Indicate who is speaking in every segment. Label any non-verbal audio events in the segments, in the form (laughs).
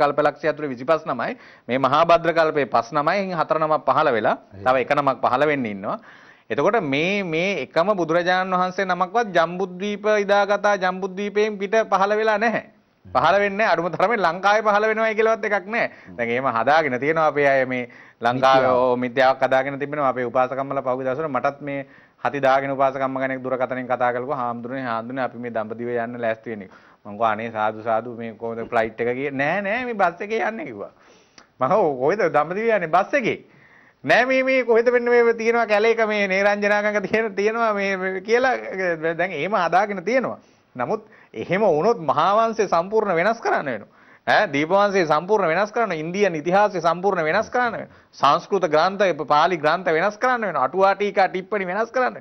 Speaker 1: කල්පලක්ෂය ඇතුළේ 25 නමයි මේ මහා භද්‍ර කල්පේ 5 නමයි ඉන් 4 නමක් පහළ වෙලා තව එක නමක් පහළ වෙන්න ඉන්නවා එතකොට මේ මේ එකම බුදුරජාණන් වහන්සේ නමක්වත් ජම්බුද්වීප ඉදාගතා ජම්බුද්වීපයෙන් පිට පහළ වෙලා නැහැ පහළ වෙන්නේ අඩුම තරමේ ලංකාවේ පහළ වෙනවයි කියලාවත් එකක් නැහැ. දැන් එහෙම හදාගෙන තියෙනවා අපේ අය මේ ලංකාවේ ඕ මිත්‍යාවක් හදාගෙන තිබෙනවා. අපේ උපාසකම්මලා පහුගිය දවස්වල මටත් මේ හති දාගෙන උපාසකම්ම කෙනෙක් දුරකතනෙන් කතා කරලා හාමුදුරනේ හාමුදුරනේ අපි මේ දඹදිව යන්න ලෑස්ති වෙන්නේ. මං ගෝ අනේ සාදු සාදු මේ කොහොමද ෆ්ලයිට් එක ගියේ නෑ නෑ මේ බස් එකේ යන්නේ කිව්වා. මම කොහෙද දඹදිව යන්නේ බස් එකේ. නෑ මේ මේ කොහෙද වෙන්න මේ තියෙනවා කැලේක මේ නේරංජනාගංග තියෙන තියෙනවා මේ කියලා දැන් එහෙම හදාගෙන තියෙනවා. නමුත් එහෙම වුණොත් මහාවංශය සම්පූර්ණ වෙනස් කරන්න වෙනවා. ඈ දීපවංශය සම්පූර්ණ වෙනස් කරන්න, ඉන්දියන් ඉතිහාසය සම්පූර්ණ වෙනස් කරන්න වෙනවා. සංස්කෘත ග්‍රන්ථ, පාලි ග්‍රන්ථ වෙනස් කරන්න වෙනවා. අටුවා ටීකා ටිප්පණි වෙනස් කරන්න.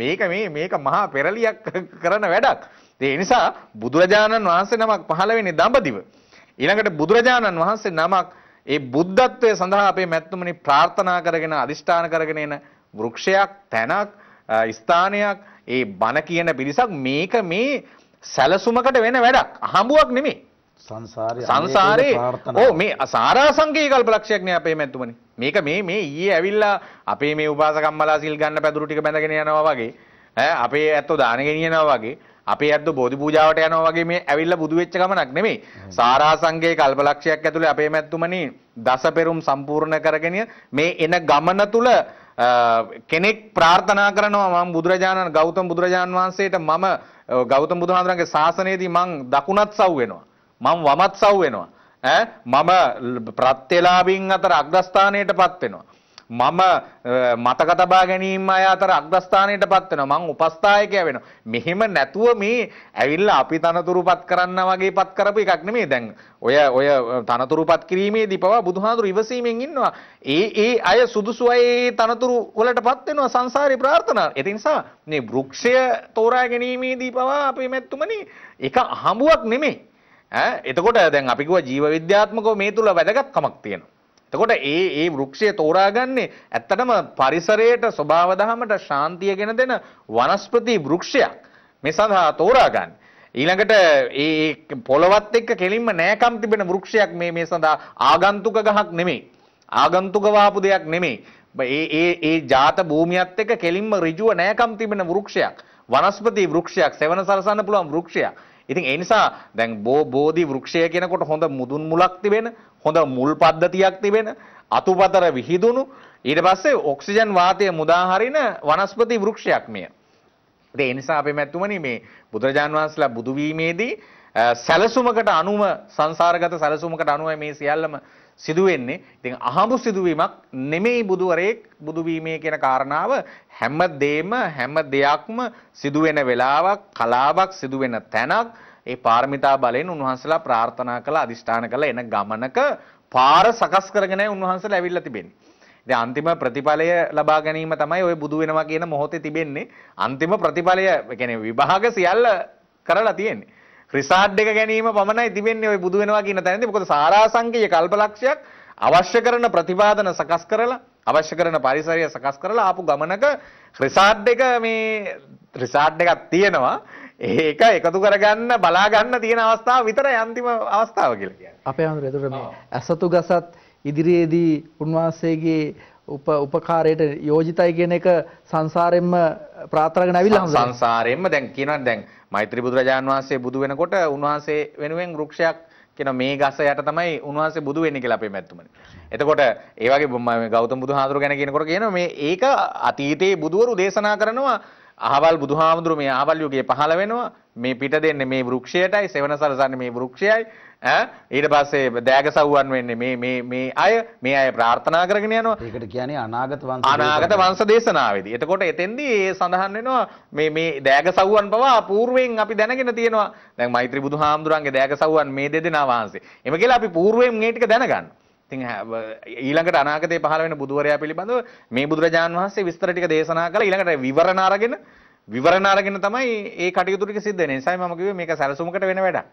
Speaker 1: මේක මේ මේක මහා පෙරලියක් කරන වැඩක්. ඒ නිසා බුදුරජාණන් වහන්සේ නමක් පහළ වෙන්නේ දඹදිව. ඊළඟට බුදුරජාණන් වහන්සේ නමක් ඒ බුද්ධත්වයේ සඳහා අපේ මැත්තුමනි ප්‍රාර්ථනා කරගෙන අදිෂ්ඨාන කරගෙන එන වෘක්ෂයක්, තැනක්, ස්ථානයක්, ඒ බණ කියන පිරිසක් මේක මේ සැලසුමකට වෙන වැඩක්. අහඹුවක් නෙමෙයි.
Speaker 2: සංසාරේ සංසාරේ ඔව්
Speaker 1: මේ සාරාංශකේ කල්පලක්ෂයක් නේ අපේ මැත්තුමනි. මේක මේ මේ ඊයේ ඇවිල්ලා අපේ මේ උපාසකම්මලා සිල් ගන්න පැදුරු ටික බැඳගෙන යනවා වගේ ඈ අපේ ඇත්තෝ දාන ගෙනියනවා වගේ අපේ ඇද්ද බෝධි පූජාවට යනවා වගේ මේ ඇවිල්ලා බුදු වෙච්ච ගමනක් නෙමෙයි. සාරා සංඝයේ කල්පලක්ෂයක් ඇතුලේ අපේ මැත්තුමනි දසපෙරුම් සම්පූර්ණ කරගෙන මේ එන ගමන තුල කෙනෙක් ප්‍රාර්ථනා කරනවා මම බුදුරජාණන් ගෞතම බුදුරජාණන් වහන්සේට මම ගෞතම බුදුහාඳුනගේ ශාසනයේදී මං දකුණත් සව් වෙනවා. මං වමත් සව් වෙනවා. ඈ මම ප්‍රත්‍යලාභින් අතර අග්‍රස්ථානයටපත් වෙනවා. මම මතක තබා ගැනීම අය අතර අග්‍රස්ථානයට පත් වෙනවා මං උපස්ථායකයා වෙනවා මෙහෙම නැතුව මේ ඇවිල්ලා අපි තනතුරුපත් කරන්න වගේ පත් කරපු එකක් නෙමෙයි දැන් ඔය ඔය තනතුරුපත් කිරීමේදී පවා බුදුහාඳුරු ඉවසීමෙන් ඉන්නවා ඒ ඒ අය සුදුසු අය තනතුරු වලට පත් වෙනවා සංසාරේ ප්‍රාර්ථනා ඒ නිසා මේ වෘක්ෂය තෝරා ගැනීමේදී පවා අපේ මෙත්තුමනි ඒක අහඹුවක් නෙමෙයි ඈ එතකොට දැන් අපි කිව්වා ජීව විද්‍යාත්මකව මේ තුල වැදගත්කමක් තියෙනවා එතකොට ඒ ඒ වෘක්ෂය තෝරාගන්නේ ඇත්තටම පරිසරයට ස්වභාව දහමට ශාන්තිය ගෙන දෙන වනස්පති වෘක්ෂයක් මේ සඳහා තෝරාගන්න. ඊළඟට ඒ පොළවත් එක්ක කෙලින්ම නෑකම් තිබෙන වෘක්ෂයක් මේ මේ සඳහා ආගන්තුක ගහක් නෙමෙයි. ආගන්තුක වහපු දෙයක් නෙමෙයි. ඒ ඒ ඒ ජාත භූමියත් එක්ක කෙලින්ම ඍජුව නෑකම් තිබෙන වෘක්ෂයක්. වනස්පති වෘක්ෂයක්, සෙවන සරසන්න පුළුවන් වෘක්ෂයක්. ඉතින් ඒ නිසා දැන් බෝධි වෘක්ෂය කියනකොට හොඳ මුදුන් මුලක් තිබෙන හොඳ මුල් පද්ධතියක් තිබෙන අතුපතර විහිදුණු ඊට පස්සේ ඔක්සිජන් වාතය මුදා හරින වනස්පති වෘක්ෂයක් මෙය. ඉතින් ඒ නිසා අපි මැතුමනි මේ බුදුරජාන් වහන්සේලා බුදු වීමේදී සැලසුමකට අනුව සංසාරගත සැලසුමකට අනුව මේ සියල්ලම සිදු වෙන්නේ. ඉතින් අහඹු සිදුවීමක් නෙමෙයි බුදුවරයෙක් බුදු වීමේ කියන කාරණාව හැම දෙෙම හැම දෙයක්ම සිදු වෙන වෙලාවක් කලාවක් සිදු වෙන තැනක් ඒ පාරමිතා බලයෙන් උන්වහන්සේලා ප්‍රාර්ථනා කළා අදිෂ්ඨාන කළා එන ගමනක පාර සකස් කරගෙනයි උන්වහන්සේලා ඇවිල්ලා තිබෙන්නේ. ඉතින් අන්තිම ප්‍රතිඵලය ලබා ගැනීම තමයි ওই බුදු වෙනවා කියන මොහොතේ තිබෙන්නේ. අන්තිම ප්‍රතිඵලය يعني විභාග සියල්ල කරලා තියෙන්නේ. රිසාඩ් එක ගැනීම පමණයි තිබෙන්නේ ওই බුදු වෙනවා කියන තැනදී. මොකද සාරාංශකීය කල්පලක්ෂයක් අවශ්‍ය කරන ප්‍රතිපාදන සකස් කරලා අවශ්‍ය කරන පරිසරය සකස් කරලා ආපු ගමනක රිසාඩ් එක මේ රිසාඩ් එකක් තියෙනවා. ඒක එකතු කරගන්න බලාගන්න තියෙන අවස්ථාව විතරයි අන්තිම අවස්ථාව කියලා කියන්නේ. අපේ අඳුර
Speaker 3: එතකොට මේ අසතු ගසත් ඉදිරියේදී උන්වහන්සේගේ උප උපකාරයට යෝජිතයි කියන එක සංසාරෙන්ම ප්‍රාර්ථනා කරගෙන අවිල්ලා හඳුනනවා.
Speaker 1: සංසාරෙන්ම දැන් කියනවා දැන් මෛත්‍රී බුදුරජාන් වහන්සේ බුදු වෙනකොට උන්වහන්සේ වෙනුවෙන් වෘක්ෂයක් කියන මේ ගස යට තමයි උන්වහන්සේ බුදු වෙන්නේ කියලා අපේ මැතිතුමනි. එතකොට ඒ වගේ ගෞතම බුදුහාඳුර ගැන කියනකොට කියනවා මේ ඒක අතීතයේ බුදවරු දේශනා කරනවා අහවල් බුදුහාමුදුරු මේ අහවල් යුගයේ පහළ වෙනවා මේ පිට දෙන්නේ මේ වෘක්ෂයටයි සෙවන සරසන්නේ මේ වෘක්ෂයයි ඈ ඊට පස්සේ දෑග සව්වන් වෙන්නේ මේ මේ මේ අය මේ අය ප්‍රාර්ථනා කරගෙන යනවා ඒකට කියන්නේ අනාගත වංශ අනාගත වංශ දේශනාවේදී එතකොට එතෙන්දී ඒ සඳහන් වෙනවා මේ මේ දෑග සව්වන් පවා పూర్වයෙන් අපි දැනගෙන තියෙනවා දැන් මෛත්‍රී බුදුහාමුදුරන්ගේ දෑග සව්වන් මේ දෙදෙනා වහන්සේ එම කියලා අපි పూర్වයෙන් මේ ටික දැනගන්නවා ඉතින් ඊළඟට අනාගතයේ පහළ වෙන බුදුවරයා පිළිබඳව මේ බුදුරජාන් වහන්සේ විස්තර ටික දේශනා කළා ඊළඟට විවරණ අරගෙන විවරණ අරගෙන තමයි මේ කටයුතු ටික සිද්ධ වෙන්නේ. ඒසයි මම කිව්වේ මේක සැලසුමකට වෙන වැඩක්.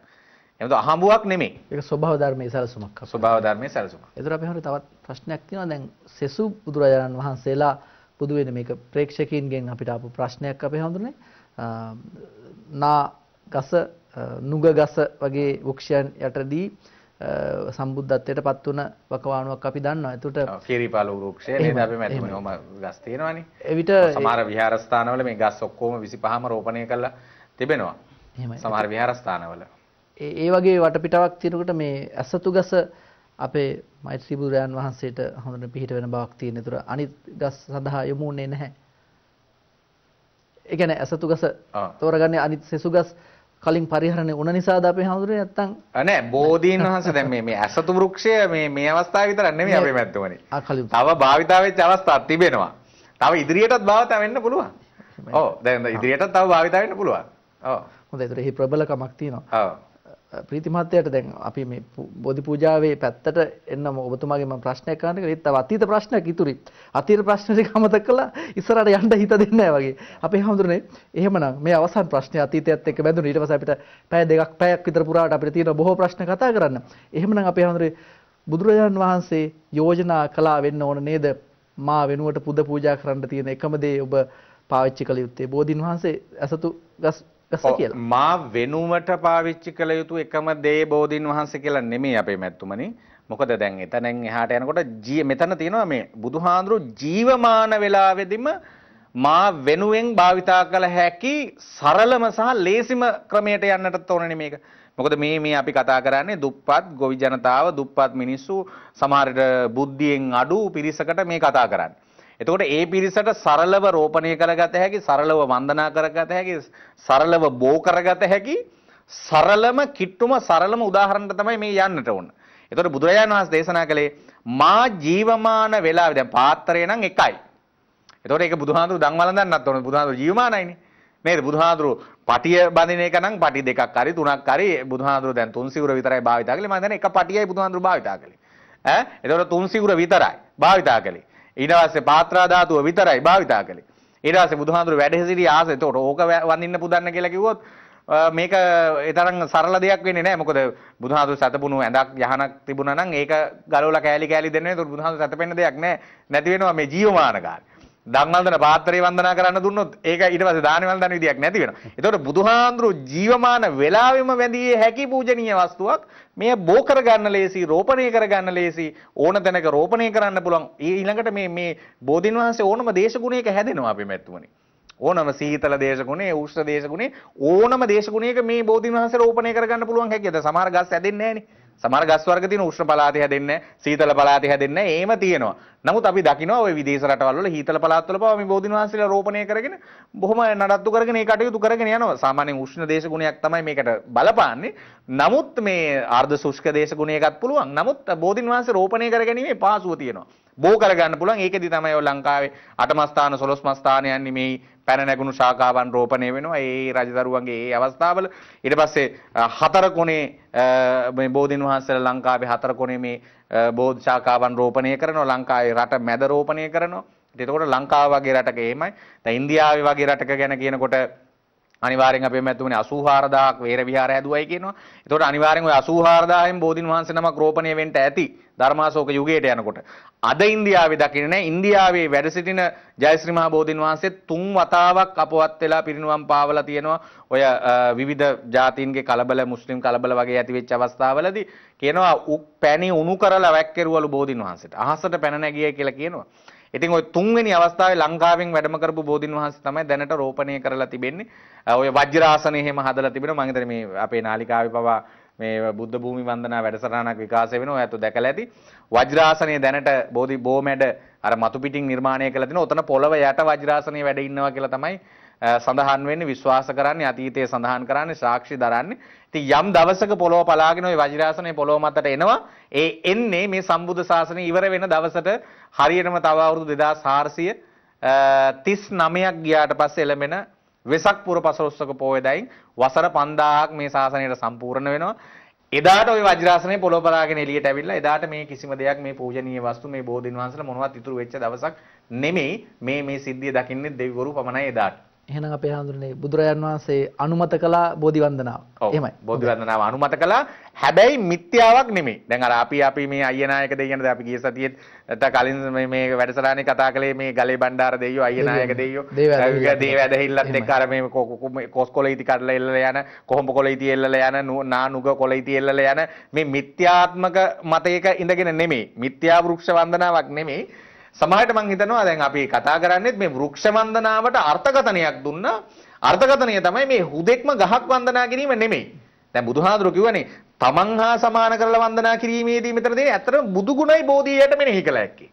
Speaker 1: එහෙනම් අහඹුවක් නෙමෙයි.
Speaker 3: ඒක ස්වභාව ධර්මයේ සැලසුමක්.
Speaker 1: ස්වභාව ධර්මයේ සැලසුමක්.
Speaker 3: ඒතර අපි හොරේ තවත්
Speaker 1: ප්‍රශ්නයක් තියෙනවා. දැන් සෙසු බුදුරජාණන් වහන්සේලා
Speaker 3: බුදු වෙන මේක ප්‍රේක්ෂකයින්ගෙන් අපිට ආපු ප්‍රශ්නයක් අපේ හඳුනේ. නා ගස නුග ගස වගේ වෘක්ෂයන් යටදී සම්බුද්ධත්වයට පත් වන වකවානුවක් අපි දන්නවා. එතකොට කීරිපාල
Speaker 1: වෘක්ෂය නේද අපි මැතුනේ. ඔම ගස් තියෙනවනේ. එවිට සමහර විහාරස්ථානවල මේ ගස් ඔක්කොම 25ම රෝපණය කරලා තිබෙනවා. සමහර විහාරස්ථානවල.
Speaker 3: ඒ වගේ වටපිටාවක් තියෙනකොට මේ ඇසතු ගස අපේ මෛත්‍රී බුදුරයන් වහන්සේට හොඳට පිහිට වෙන බවක් තියෙන. ඒතර අනිත් ගස් සඳහා යොමු වෙන්නේ නැහැ. ඒ කියන්නේ ඇසතු ගස තෝරගන්නේ අනිත් සෙසු ගස් කලින් පරිහරණය වුණ නිසාද අපේ හඳුරේ නැත්තම්
Speaker 1: නෑ බෝධීන් වහන්සේ දැන් මේ මේ ඇසතු වෘක්ෂය මේ මේ අවස්ථාව විතරක් නෙමෙයි අපේ මැද්දමනේ. තව භාවිතා වෙච්ච අවස්ථා තිබෙනවා. තව ඉදිරියටත් භාවිතා වෙන්න පුළුවන්. ඔව් දැන් ඉදිරියටත් තව භාවිතා වෙන්න පුළුවන්. ඔව්.
Speaker 3: හොඳයි ඒතර එහි ප්‍රබලකමක් තියෙනවා. ඔව්. ප්‍රීති මහත්තයාට දැන් අපි මේ බෝධි පූජාවේ පැත්තට එන්න ඔබතුමාගේ මම ප්‍රශ්නයක් අහන්න කියලා. ඒත් තව අතීත ප්‍රශ්නයක් ඉතුරුයි. අතීත ප්‍රශ්න ටික අමතක කළා ඉස්සරහට යන්න හිත දෙන්නේ නැහැ වගේ. අපේ හැමදෙරනේ එහෙමනම් මේ අවසන් ප්‍රශ්නේ අතීතයත් එක්ක බැඳුණු ඊට පස්සේ අපිට පැය දෙකක් පැයක් විතර පුරාට අපිට තියෙන බොහෝ ප්‍රශ්න කතා කරන්න. එහෙමනම් අපේ හැමදෙරේ බුදුරජාණන් වහන්සේ යෝජනා කළා වෙන්න ඕන නේද? මා වෙනුවට පුද පූජා කරන්න තියෙන එකම දේ ඔබ පාවිච්චි කළ යුත්තේ බෝධින් වහන්සේ ඇසතු ගස් ගස කියලා.
Speaker 1: මා වෙනුවට පාවිච්චි කළ යුතු එකම දේ බෝධින් වහන්සේ කියලා නෙමෙයි අපේ මැතිතුමනි. මොකද දැන් එතනින් එහාට යනකොට මෙතන තියෙනවා මේ බුදුහාඳුරු ජීවමාන වෙලාවෙදිම මා වෙනුවෙන් භාවිතා කළ හැකි සරලම සහ ලේසිම ක්‍රමයට යන්නට ඕනේ මේක. මොකද මේ මේ අපි කතා කරන්නේ දුප්පත් ගොවි ජනතාව දුප්පත් මිනිස්සු සමහරට බුද්ධියෙන් අඩු පිරිසකට මේ කතා කරන්නේ. එතකොට ඒ පිරිසට සරලව රෝපණය කරගත හැකි සරලව වන්දනා කරගත හැකි සරලව බෝ කරගත හැකි සරලම කිට්ටුම සරලම උදාහරණට තමයි මේ යන්නට ඕන. එතකොට බුදුරජාණන් වහන්සේ දේශනා කළේ මා ජීවමාන වෙලාවේ දැන් පාත්‍රය නම් එකයි. එතකොට ඒක බුදුහාඳුරු දන් වළඳන්නත් ඕනේ. බුදුහාඳුරු ජීවමානයිනේ. නේද? බුදුහාඳුරු පටිය බඳින එක නම් පටි දෙකක් හරි තුනක් හරි බුදුහාඳුරු දැන් තුන් සිවුර විතරයි භාවිතා කළේ. මම දැන් එක පටියයි බුදුහාඳුරු භාවිතා කළේ. ඈ? එතකොට තුන් සිවුර විතරයි භාවිතා කළේ. ඊට පස්සේ පාත්‍රා ධාතුව විතරයි භාවිතා කළේ. ඊට පස්සේ බුදුහාඳුර වැඩ හිසිරි ආස. එතකොට ඕක වන්නින්න පුදන්න කියලා කිව්වොත් මේක ඒ තරම් සරල දෙයක් වෙන්නේ නැහැ. මොකද බුදුහාඳුර සතපුණු ඇඳක් යහනක් තිබුණා නම් ඒක ගලවලා කෑලි කෑලි දෙන්නේ. ඒතකොට බුදුහාඳුර සතපෙන්න දෙයක් නැහැ. නැති වෙනවා මේ ජීවමාන කාලේ. ධම්වන්දන පාත්‍රය වන්දනා කරන්න දුන්නොත් ඒක ඊට පස්සේ දාන වන්දන විදියක් නැති වෙනවා. ඒතකොට බුදුහාඳුරු ජීවමාන වේලාවෙම වැඳියේ හැකි පූජනීය වස්තුවක් මේ බෝ කරගන්න ලේසි, රෝපණය කරගන්න ලේසි, ඕන තැනක රෝපණය කරන්න පුළුවන්. ඊළඟට මේ මේ බෝධින් වහන්සේ ඕනම දේශගුණයක හැදෙනවා අපි මෙත්තුමනේ. ඕනම සීතල දේශගුණේ, උෂ්ණ දේශගුණේ ඕනම දේශගුණයක මේ බෝධින් වහන්සේ රෝපණය කරගන්න පුළුවන් හැකියද? සමහර ගස් හැදෙන්නේ නැහනේ. සමහර ගස් වර්ග තියෙන උෂ්ණ පළාතේ හැදෙන්නේ සීතල පළාතේ හැදෙන්නේ ඒම තියෙනවා. නමුත් අපි දකිනවා ওই විදේශ රටවල් වල හීතල පළාත්වල පවා මේ බෝධින් වහන්සේලා රෝපණය කරගෙන බොහොම නඩත්තු කරගෙන ඒ කටයුතු කරගෙන යනවා. සාමාන්‍යයෙන් උෂ්ණ දේශ ගුණයක් තමයි මේකට බලපාන්නේ. නමුත් මේ ආර්ධ සුෂ්ක දේශ ගුණයකත් පුළුවන්. නමුත් බෝධින් වහන්සේ රෝපණය කරගැනීමේ පාසුව තියෙනවා. බෝ කරගන්න පුළුවන්. ඒකෙදි තමයි ඔය ලංකාවේ අටම ස්ථාන 12ම ස්ථාන යන්නේ මේ පැන නැගුණු ශාඛාවන් රෝපණය වෙනවා. ඒ රජදරුවන්ගේ ඒ අවස්ථාවල ඊට පස්සේ හතර කොනේ මේ බෝධින් වහන්සේලා ලංකාවේ හතර කොනේ මේ බෝධි ශාඛාවන් රෝපණය කරනවා. ලංකාවේ රට මැද රෝපණය කරනවා. එතකොට ලංකාව වගේ රටක එහෙමයි. දැන් ඉන්දියාවේ වගේ රටක ගැන කියනකොට අනිවාරෙන් අපේ මැතුනේ 84000ක් වේර විහාර හැදුවයි කියනවා. එතකොට අනිවාරෙන් ওই 84000න් බෝධින් වහන්සේ නමක් රෝපණය වෙන්න ඇති ධර්මාශෝක යුගයට යනකොට. අද ඉන්දියාවේ දකින්නේ නැහැ. ඉන්දියාවේ වැඩ සිටින ජයශ්‍රී මහ බෝධින් වහන්සේ තුන් වතාවක් අපවත් වෙලා පිරිනුවම් පාවලා තියෙනවා. ඔය විවිධ ජාතීන්ගේ කලබල මුස්ලිම් කලබල වගේ ඇති වෙච්ච අවස්ථාවලදී කියනවා පැණි උණු කරලා වැක්කිරුවලු බෝධින් වහන්සේට. අහසට පැන නැගියයි කියලා කියනවා. ඉතින් ওই තුන්වෙනි අවස්ථාවේ ලංකාවෙන් වැඩම කරපු බෝධින් වහන්සේ තමයි දැනට රෝපණය කරලා තිබෙන්නේ. ඔය වජ්‍රාසන එහෙම හදලා තිබෙනවා. මම හිතන්නේ මේ අපේ නාලිකාවේ පවා මේ බුද්ධ භූමි වන්දනා වැඩසටහනක් විකාශය වෙනවා. ඔයත් දැකලා ඇති. වජ්‍රාසනය දැනට බෝධි බෝමැඩ අර මතු පිටින් නිර්මාණය කළ දින ඔතන පොළව යට වජ්‍රාසනයේ වැඩ ඉන්නවා කියලා තමයි සඳහන් වෙන්නේ විශ්වාස කරන්නේ අතීතයේ සඳහන් කරන්නේ සාක්ෂි දරන්නේ ඉතින් යම් දවසක පොළොව පලාගෙන ওই වජිරාසනේ පොළොව මතට එනවා. ඒ එන්නේ මේ සම්බුද්ධ ශාසනය ඉවර වෙන දවසට හරියටම තව අවුරුදු 2439ක් ගියාට පස්සේ එළමෙන වෙසක් පුර පසළොස්වක පෝයදායින් වසර 5000ක් මේ ශාසනයට සම්පූර්ණ වෙනවා. එදාට ওই වජිරාසනේ පොළොව පලාගෙන එළියට ඇවිල්ලා එදාට මේ කිසිම දෙයක් මේ පූජනීය වස්තු මේ බෝධින් වහන්සේලා මොනවත් ඉතුරු වෙච්ච දවසක් නෙමෙයි මේ මේ සිද්ධිය දකින්නේ දෙවිවරු පමණයි එදාට.
Speaker 3: එහෙනම් අපේ හඳුරන්නේ බුදුරජාන් වහන්සේ අනුමත කළා බෝධි වන්දනාව.
Speaker 1: එහෙමයි. බෝධි වන්දනාව අනුමත කළා. හැබැයි මිත්‍යාවක් නෙමෙයි. දැන් අර අපි අපි මේ අයියා නායක දෙයියන් දැන් අපි ගිය සතියේත් නැත්නම් කලින් මේ මේ වැඩසටහනේ කතා කළේ මේ ගලේ බණ්ඩාර දෙයියෝ අයියා නායක දෙයියෝ දේව ඇදහිල්ලත් එක්ක අර මේ කොස්කොලීති කඩලා එල්ලලා යන කොහොඹ කොලීති එල්ලලා යන නානුග කොලීති එල්ලලා යන මේ මිත්‍යාත්මක මතයක ඉඳගෙන නෙමෙයි. මිත්‍යා වෘක්ෂ වන්දනාවක් නෙමෙයි. සමහරට මම හිතනවා දැන් අපි කතා කරන්නේ මේ වෘක්ෂ වන්දනාවට අර්ථකතනයක් දුන්න අර්ථකතනය තමයි මේ හුදෙක්ම ගහක් වන්දනා කිරීම නෙමෙයි. දැන් බුදුහාඳුරු කිව්වනේ තමන් හා සමාන කරලා වන්දනා කිරීමේදී මෙතනදී ඇත්තටම බුදු ගුණයි බෝධියට මෙනෙහි කළ හැකියි.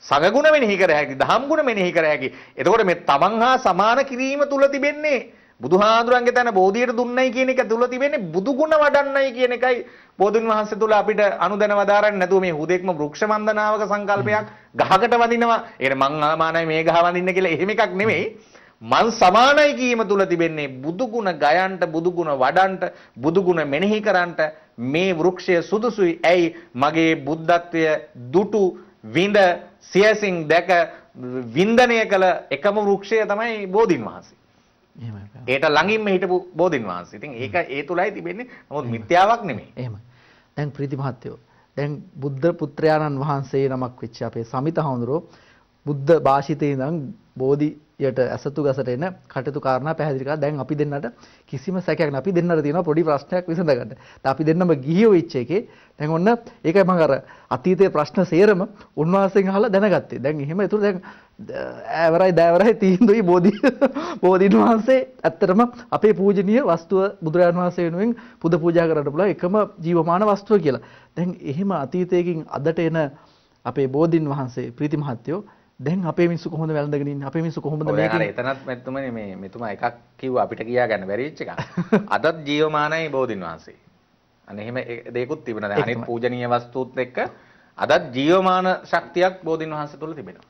Speaker 1: සංගුණ මෙනෙහි කර හැකි, දහම් ගුණ මෙනෙහි කර හැකි. එතකොට මේ තමන් හා සමාන කිරීම තුල තිබෙන්නේ බුදුහාඳුරන්ගේ තැන බෝධියට දුන්නයි කියන එක තුල තිබෙන්නේ බුදු ගුණ වඩන්නයි කියන එකයි බෝධුන් වහන්සේ තුල අපිට අනුදැන වදාරන්නේ නැතුව මේ හුදෙක්ම වෘක්ෂ වන්දනාවක සංකල්පයක් ගහකට වඳිනවා. ඒ මං ආමානයි මේ ගහ වඳින්න කියලා එහෙම එකක් නෙමෙයි. මන් සමානයි කීම තුල තිබෙන්නේ බුදුගුණ ගයන්ට බුදුගුණ වඩන්ට බුදුගුණ මෙනෙහි කරන්ට මේ වෘක්ෂය සුදුසුයි ඇයි මගේ බුද්ධත්වය දුටු විඳ සියසින් දැක වින්දනය කළ එකම වෘක්ෂය තමයි බෝධින් වහන්සේ එහෙමයි. ඒට ළඟින්ම හිටපු බෝධින් වහන්සේ. ඉතින් ඒක ඒ තුලයි තිබෙන්නේ. නමුත් මිත්‍යාවක් නෙමෙයි. එහෙමයි.
Speaker 3: දැන් ප්‍රීති මහත්තයෝ දැන් බුද්ධ පුත්‍රයාණන් වහන්සේ නමක් වෙච්ච අපේ සමිත හඳුරෝ බුද්ධ භාෂිතේ ඉඳන් බෝධියට ඇසතු ගසට එන කටයුතු කාරණා පැහැදිලි කරලා දැන් අපි දෙන්නට කිසිම සැකයක් නැහැ. අපි දෙන්නට තියෙනවා පොඩි ප්‍රශ්නයක් විසඳගන්න. දැන් අපි දෙන්නම ගිහියෝ ඉච්ච එකේ දැන් ඔන්න ඒකයි මම අර අතීතයේ ප්‍රශ්න සේරම උන්වහන්සේගෙන් අහලා දැනගත්තේ. දැන් එහෙම ඒතර දැන් ඇවරයි දෑවරයි තීන්දුයි බෝධි (laughs) බෝධීන් වහන්සේ ඇත්තටම අපේ පූජනීය වස්තුව බුදුරජාණන් වහන්සේ වෙනුවෙන් පුද පූජා කරන්න පුළුවන් එකම ජීවමාන වස්තුව කියලා. දැන් එහෙම අතීතයකින් අදට එන අපේ බෝධීන් වහන්සේ ප්‍රීති මහත්තයෝ දැන් අපේ මිනිස්සු කොහොමද වැළඳගෙන ඉන්නේ? අපේ මිනිස්සු කොහොමද මේක? ඔය
Speaker 1: එතනත් මෙතුමනේ මේ මෙතුමා එකක් කිව්වා අපිට කියා ගන්න බැරි වෙච්ච එකක්. (laughs) අදත් ජීවමානයි බෝධීන් වහන්සේ. අනේ එහෙම දෙයක්ත් තිබුණා. දැන් අනිත් පූජනීය වස්තුත් එක්ක අදත් ජීවමාන ශක්තියක් බෝධීන් වහන්සේ තුල තිබෙනවා.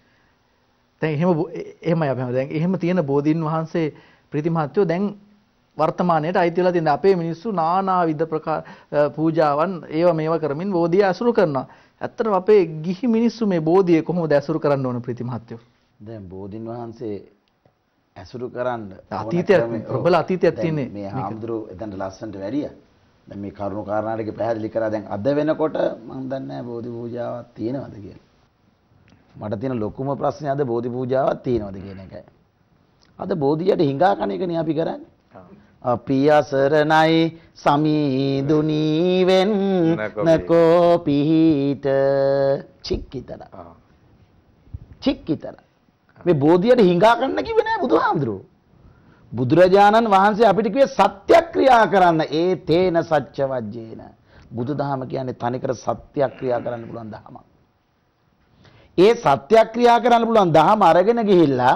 Speaker 3: දැන් එහෙම එහෙමයි අපි හැම දැන් එහෙම තියෙන බෝධීන් වහන්සේ ප්‍රීති මහත්වෝ දැන් වර්තමානයේට අයිති වෙලා තියෙන අපේ මිනිස්සු නානාවිධ ප්‍රකාර පූජාවන් ඒවා මේවා කරමින් බෝධිය අසුරු කරනවා. ඇත්තටම අපේ ගිහි මිනිස්සු මේ බෝධිය කොහොමද අසුරු කරන්න ඕන ප්‍රීති මහත්වෝ?
Speaker 2: දැන් බෝධීන් වහන්සේ අසුරු කරන්න අතීතයක් ප්‍රබල අතීතයක් තියෙන්නේ. මේ ආම්ද්‍රු එතන ලස්සනට වැඩියා. දැන් මේ කරුණු කාරණාටික පැහැදිලි කරා දැන් අද වෙනකොට මම දන්නේ නැහැ බෝධි පූජාවක් තියෙනවද කියලා. මට තියෙන ලොකුම ප්‍රශ්නේ අද බෝධි පූජාවක් තියෙනවද කියන එකයි. අද බෝධියට හිඟා කණ එකනේ අපි කරන්නේ. අපියසරණයි සමීදුනීවෙන් නකෝ පිහිට චික්කිතර චික්කිතර මේ බෝධියට හිඟා කරන්න කිව්වේ නෑ බුදුහාමුදුරුවෝ බුදුරජාණන් වහන්සේ අපිට කිව්වේ සත්‍යක්‍රියා කරන්න ඒ තේන සත්‍ය වජ්ජේන බුදුදහම කියන්නේ තනිකර සත්‍යක්‍රියා කරන්න පුළුවන් දහමක් ඒ සත්‍යක්‍රියා කරන්න පුළුවන් දහම අරගෙන ගිහිල්ලා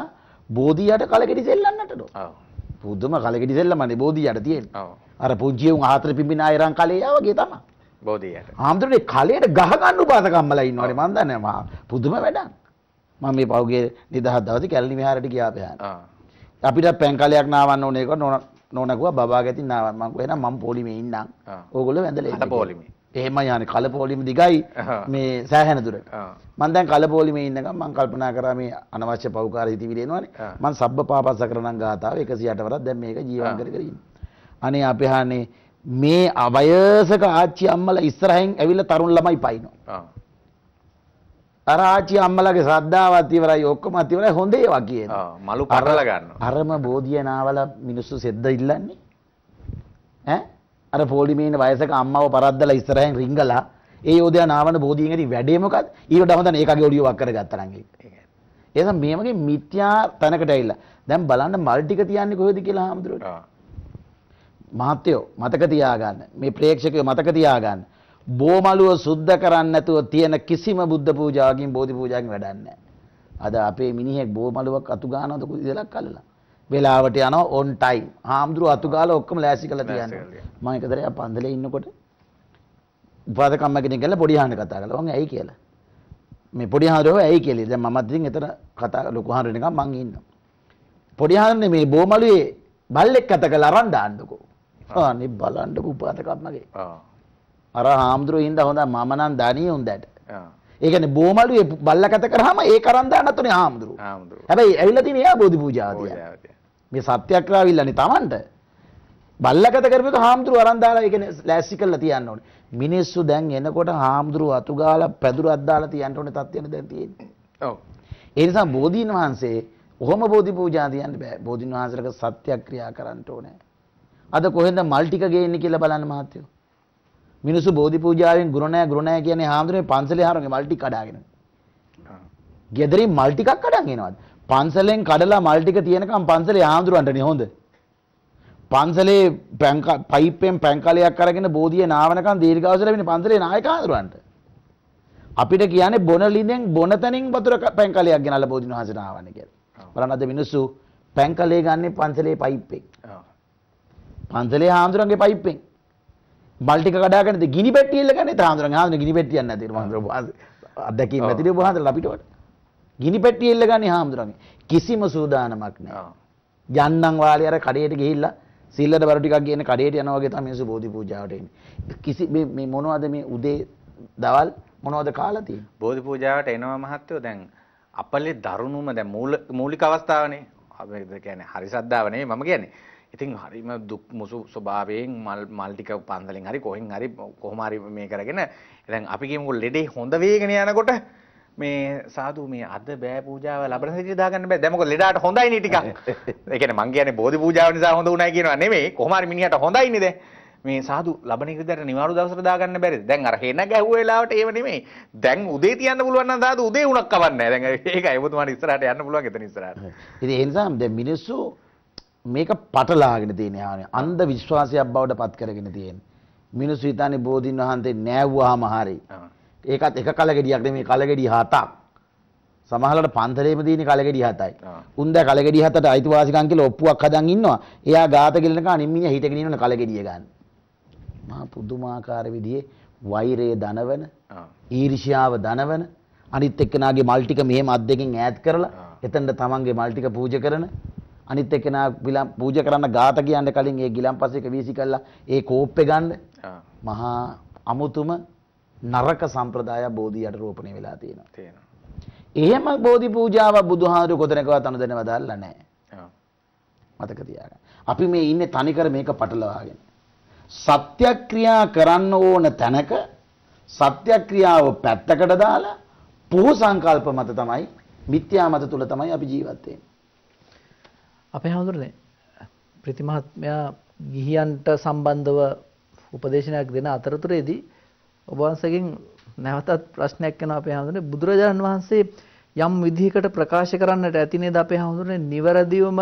Speaker 2: බෝධියට කලකෙඩි
Speaker 1: සෙල්ලන්නට නෝ. ඔව්.
Speaker 2: පුදුම කලකෙඩි සෙල්ලමනේ බෝධියට තියෙන්නේ. ඔව්. අර පූජ්‍යුන් ආතර පිඹින අයරන් කලේ වගේ තමයි. බෝධියට. ආම්දුරේ කලයට ගහ ගන්න උපාසකම්මලා ඉන්නවනේ මන් දන්නේ මා පුදුම වැඩක්. මම මේ පහුගිය නිදහස් දවසේ කැලණි විහාරයට ගියා පහන්. අපිට පැන් කලයක් නාවන්න ඕනේ කියලා නෝනා නෝනා කිව්වා බබා ගැතින් නාවන්න. මම කිව්වා එහෙනම් මම පොලිමේ ඉන්නම්. ඕගොල්ලෝ වැඳලා ඉන්න. පොලිමේ. එහෙම යන කලපෝලිම දිගයි මේ සෑහැන දුරට මන් දැන් කලපෝලිම ඉන්නකම් මං කල්පනා කරා මේ අනවශ්‍ය පෞකාර හිතවිලි එනවනේ මං සබ්බ පාපස්ස කරණම් ගාතාව 108 වරක් දැන් මේක ජීවම් කර කර ඉන්නේ අනේ අපේ හානේ මේ අවයසක ආච්චි අම්මලා ඉස්සරහින් ඇවිල්ලා තරුණ ළමයි පයින්නවා අර ආච්චි අම්මලාගේ ශ්‍රද්ධාවත් ඉවරයි ඔක්කොම ඉවරයි හොඳ ඒවා කියන මලු පටල ගන්නවා අරම බෝධිය නාවල මිනිස්සු සෙද්ද ඉල්ලන්නේ ඈ අර පොලිමේන වයසක අම්මව පරද්දලා ඉස්සරහින් රිංගලා ඒ යෝධයා නාවන බෝධියෙන් ඇති වැඩේ මොකක්ද? ඊට හොඳන ඒකගේ ඔලිය වක් කරගත්තා නම් ඒක. ඒ නිසා මේ වගේ මිත්‍යා තැනකට ඇවිල්ලා දැන් බලන්න මල් ටික තියන්නේ කොහෙද කියලා හාමුදුරුවෝ. මහත්යෝ මතක තියාගන්න. මේ ප්‍රේක්ෂකයෝ මතක තියාගන්න. බෝමලුව සුද්ධ කරන්න නැතුව තියෙන කිසිම බුද්ධ පූජාවකින් බෝධි පූජාවකින් වැඩක් නැහැ. අද අපේ මිනිහෙක් බෝමලුවක් අතු ගන්නවද කුදලක් කල්ලලා. වෙලාවට යනවා ඕන් ටයිම්. හාමුදුරුව අතු ගාලා ඔක්කොම ලෑස්ති කරලා තියන්නේ. මම එක දරේ පන්දලේ ඉන්නකොට උපාදකම්ම කෙනෙක් ගිහලා පොඩි හාන්න කතා කළා. "ඔන් ඇයි කියලා?" මේ පොඩි හාමුදුරුව ඇයි කියලා. දැන් මමත් ඉතින් එතන කතා ලොකු හාමුදුරුව නිකන් මං ඉන්නවා. පොඩි හාමුදුරුවනේ මේ බොමලුවේ බල්ලෙක් කතා කරලා අරන් දාන්නකෝ. අනේ බලන්නකෝ උපාදකම්මගේ. අර හාමුදුරුවෝ ඉඳ හොඳ මම නම් දණී උන්දට. ඒ කියන්නේ බොමලුවේ බල්ලා කතා කරාම ඒ කරන් දාන්නත් උනේ හාමුදුරුවෝ. හැබැයි ඇවිල්ලා තියෙන්නේ එයා බෝධි පූජාව තියලා. මේ සත්‍යක්‍රාවිල්ලනේ Tamanට. බල්ලගත කරපියොත් හාමුදුරුව අරන් දාලා ඒක ලෑස්ති කරලා තියන්න ඕනේ. මිනිස්සු දැන් එනකොට හාමුදුරුව අතු ගාලා පැදුරක් දාලා තියන්න ඕනේ තත්ත්වයනේ දැන් තියෙන්නේ. ඔව්. ඒ නිසා බෝධීන් වහන්සේ ඔහොම බෝධි පූජා තියන්න බෑ. බෝධීන් වහන්සේලක සත්‍යක්‍රියා කරන්න ඕනේ. අද කොහෙන්ද මල් ටික ගේන්නේ කියලා බලන්න මහත්තයෝ. මිනිස්සු බෝධි පූජාවෙන් ගුණෑ ගුණෑ කියන්නේ හාමුදුරුවේ පන්සලේ හාරන්නේ මල් ටික කඩාගෙන. ගෙදරින් මල් ටිකක් කඩන් එනවාද? පන්සලෙන් කඩලා මල් ටික තියෙනකම් පන්සලේ ආඳුරන්ටනේ හොඳ. පන්සලේ පයිපෙන් පැංකලයක් අරගෙන බෝධිය නාවනකම් දීර්ඝාස ලැබෙන පන්සලේ නායක ආඳුරන්ට. අපිට කියන්නේ බොන ලිඳෙන් බොන තැනින් වතුර පැංකලයක් ගෙනල්ලා බෝධින වහන්සේ නාවන කියලා. බලන්න අද මිනිස්සු පැංකලේ ගන්නේ පන්සලේ පයිප්පෙන්. පන්සලේ ආඳුරන්ගේ පයිප්පෙන්. මල් ටික කඩාගෙනද ගිනි පෙට්ටියෙල්ල ගන්නේ තාඳුරන් ආඳුර ගිනි පෙට්ටියක් නැතිව මහන්සර අත්දැකීම් ඇතිනේ ඔබ වහන්සලා අපිට වඩා. ගිනි පැටිය ඉල්ලගන්නේ හාමුදුරන්ගේ. කිසිම සූදානමක් නැහැ. යන්නම් වාලේ අර කඩේට ගිහිල්ලා සිල්ලට බර ටිකක් ගේන කඩේට යනවා වගේ තමයි මිනිස්සු බෝධි පූජාවට එන්නේ. කිසි මේ මේ මොනවද මේ උදේ
Speaker 1: දවල් මොනවද කාලා තියෙන්නේ? බෝධි පූජාවට එනවා මහත්තයෝ දැන් අපලේ දරුණුම දැන් මූලික අවස්ථාවනේ. අපි කියන්නේ හරි සද්දාව නෙමෙයි මම කියන්නේ. ඉතින් හරිම දුක් මුසු ස්වභාවයෙන් මල් මල් ටික පන්දලෙන් හරි කොහෙන් හරි කොහොම හරි මේ කරගෙන දැන් අපි කියමුකෝ ලෙඩේ හොඳ වේගෙන යනකොට මේ සාදු මේ අද බෑ පූජාව ලබන සතියේ දාගන්න බෑ. දැන් මොකද ලෙඩාට හොඳයිනේ ටිකක්. (laughs) ඒ කියන්නේ මං කියන්නේ බෝධි පූජාව නිසා හොඳ වුණා කියනවා නෙමෙයි. කොහොම හරි මිනිහට හොඳයිනේ දැන්. මේ සාදු ලබන එක විදිහට නිවාරු දවසට දාගන්න බැරිද? දැන් අර හෙන ගැහුව වෙලාවට ඒව නෙමෙයි. දැන් උදේ තියන්න පුළුවන් නම් සාදු උදේ උණක් කවන්නේ නැහැ. දැන් (laughs) ඒකයි ඔබතුමාට ඉස්සරහට යන්න පුළුවන් එතන ඉස්සරහට.
Speaker 2: ඉතින් ඒ නිසා දැන් මිනිස්සු මේක පටලාගෙන තියෙන යානේ. අන්ධ විශ්වාසයක් බවට පත් කරගෙන තියෙන. මිනිස්සු හිතන්නේ බෝධින් වහන්සේ නෑවුවාම හරියි. ඒකත් එක කලගෙඩියක් නෙමේ කලගෙඩි හතක්. සමහරවල් පන්තරේම දීන කලගෙඩි හතයි. උන්ද කලගෙඩි හතට අයිතිවාසිකම් කියලා ඔප්පුවක් හදන් ඉන්නවා. එයා ගාත ගෙලනක අනින් මිනිහා හිටගෙන ඉන්නවනේ කලගෙඩිය ගන්න. මහා පුදුමාකාර විදිහේ වෛරය දනවන ඊර්ෂ්‍යාව දනවන අනිත් එක්කෙනාගේ මල් ටික මෙහෙම අත් දෙකෙන් ඈත් කරලා එතනට තමන්ගේ මල් ටික පූජා කරන අනිත් එක්කෙනා ගිලම් පූජා කරන්න ගාත කියන්න කලින් ඒ ගිලම්පසේක වීසි කළා ඒ කෝප්පේ ගන්න මහා අමුතුම නරක සම්ප්‍රදාය බෝධියට රෝපණය වෙලා තියෙනවා. තියෙනවා. එහෙම බෝධි පූජාව බුදුහාමුදුරු කොතනකවත් අනුදැනව දාලා නැහැ. මතක තියාගන්න. අපි මේ ඉන්නේ තනිකර මේක පටලවාගෙන. සත්‍යක්‍රියා කරන්න ඕන තැනක සත්‍යක්‍රියාව පැත්තකට දාලා පුහු සංකල්ප මත තමයි මිත්‍යා මත තුල තමයි අපි ජීවත් වෙන්නේ.
Speaker 3: අපේ හැඳුරනේ ප්‍රතිමහත්මයා ගිහියන්ට සම්බන්ධව උපදේශනයක් දෙන අතරතුරේදී ඔබ වහන්සේගෙන් නැවතත් ප්‍රශ්නයක් එනවා අපේ හැමෝටම බුදුරජාණන් වහන්සේ යම් විදිහකට ප්‍රකාශ කරන්නට ඇති නේද අපේ හැමෝටම නිවැරදිවම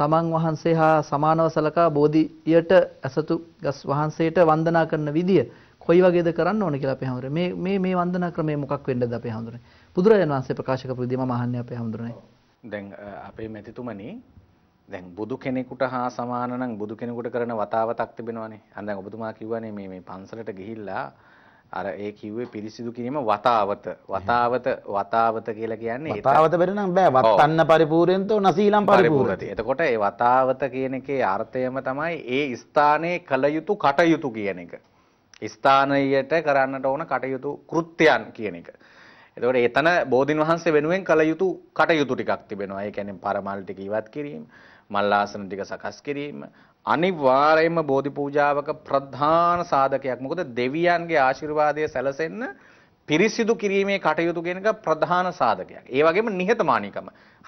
Speaker 3: තමන් වහන්සේ හා සමානව සලකා බෝධියට ඇසතු ගස් වහන්සේට වන්දනා කරන විදිය කොයි වගේද කරන්න ඕන කියලා අපේ හැමෝටම මේ මේ මේ වන්දනා ක්‍රමය මොකක් වෙන්නද අපේ හැමෝටම බුදුරජාණන් වහන්සේ ප්‍රකාශ කරපු විදිය මම අහන්නේ අපේ හැමෝටම
Speaker 1: දැන් අපේ මෙතිතුමනි දැන් බුදු කෙනෙකුට හා සමාන නම් බුදු කෙනෙකුට කරන වතාවතක් තිබෙනවානේ. අන්න දැන් ඔබතුමා කිව්වනේ මේ මේ පන්සලට ගිහිල්ලා අර ඒ කිව්වේ පිරිසිදු කිරීම වතාවත වතාවත වතාවත කියලා කියන්නේ වතාවත බැරි නම් බෑ වත්තන්න පරිපූර්ණයෙන්තෝ නසීලම් පරිපූර්ණති. එතකොට ඒ වතාවත කියන එකේ අර්ථයම තමයි ඒ ස්ථානයේ කළ යුතු කටයුතු කියන එක. ස්ථානයට කරන්නට ඕන කටයුතු කෘත්‍යයන් කියන එක. එතකොට එතන බෝධින් වහන්සේ වෙනුවෙන් කළ යුතු කටයුතු ටිකක් තිබෙනවා. ඒ කියන්නේ පරමල් ටික ඉවත් කිරීම, මල් ආසන ටික සකස් කිරීම, අනිවාර්යයෙන්ම බෝධි පූජාවක ප්‍රධාන සාධකයක්. මොකද දෙවියන්ගේ ආශිර්වාදය සැලසෙන්න පිරිසිදු කිරීමේ කටයුතු කියන එක ප්‍රධාන සාධකයක්. ඒ වගේම නිහතමානීකම.